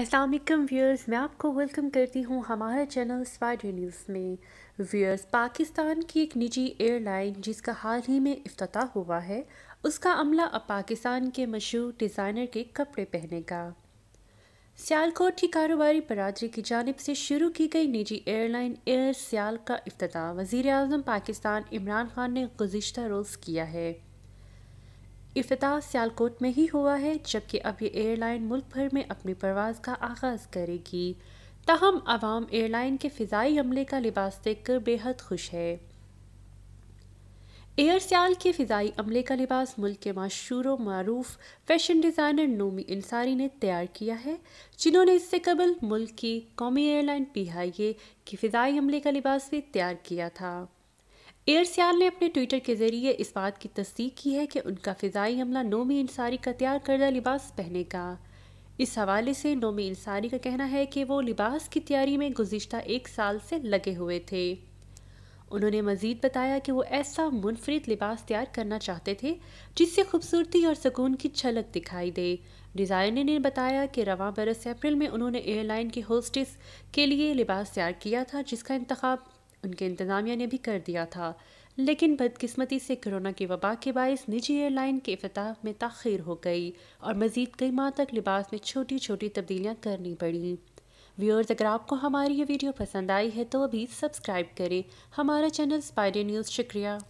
असलकम व्यूअर्स मैं आपको वेलकम करती हूँ हमारे चैनल स्पाइडर न्यूज़ में व्यूअर्स पाकिस्तान की एक निजी एयरलाइन जिसका हाल ही में अफ्ताह हुआ है उसका अमला अब पाकिस्तान के मशहूर डिज़ाइनर के कपड़े पहनेगा सियालकोट की कारोबारी बरदरी की जानब से शुरू की गई निजी एयरलाइन एयर सियाल का अफ्ताह वज़ी अजम पाकिस्तान इमरान खान ने गुज्त रोज़ किया है अफ्ताह सियालकोट में ही हुआ है जबकि अब ये एयरलाइन मुल्क भर में अपनी परवाज का आगाज़ करेगी तहम आवाम एयरलाइन के फ़िज़ाई अमले का लिबास देखकर बेहद खुश है एयर सियाल के फ़िज़ाई अमले का लिबास मुल्क के मशहूर मरूफ फैशन डिज़ाइनर नोमी इंसारी ने तैयार किया है जिन्होंने इससे कबल मुल्क की कौमी एयरलाइन पी आई ए के फ़िज़ाई अमले का लिबास भी तैयार किया था एयर सियाल ने अपने ट्विटर के जरिए इस बात की तस्दीक की है कि उनका फ़िज़ाई हमला नोमी इंसारी का तैयार करदा लिबास पहने का इस हवाले से नोमी इंसारी का कहना है कि वो लिबास की तैयारी में गुजशत एक साल से लगे हुए थे उन्होंने मज़ीद बताया कि वो ऐसा मुनफरद लिबास तैयार करना चाहते थे जिससे खूबसूरती और सुकून की झलक दिखाई दे डिज़ाइनर ने बताया कि रवा बरस अप्रैल में उन्होंने एयरलाइन के होस्टेस के लिए लिबास तैयार किया था जिसका इंतखब उनके इंतज़ामिया ने भी कर दिया था लेकिन बदकिस्मती से कोरोना की वबा के बायस निजी एयरलाइन के अफ्ताह में तखीर हो गई और मज़ीद कई माह तक लिबास में छोटी छोटी तब्दीलियाँ करनी पड़ी व्यूअर्स अगर आपको हमारी ये वीडियो पसंद आई है तो अभी सब्सक्राइब करें हमारा चैनल स्पाइडर न्यूज़ शुक्रिया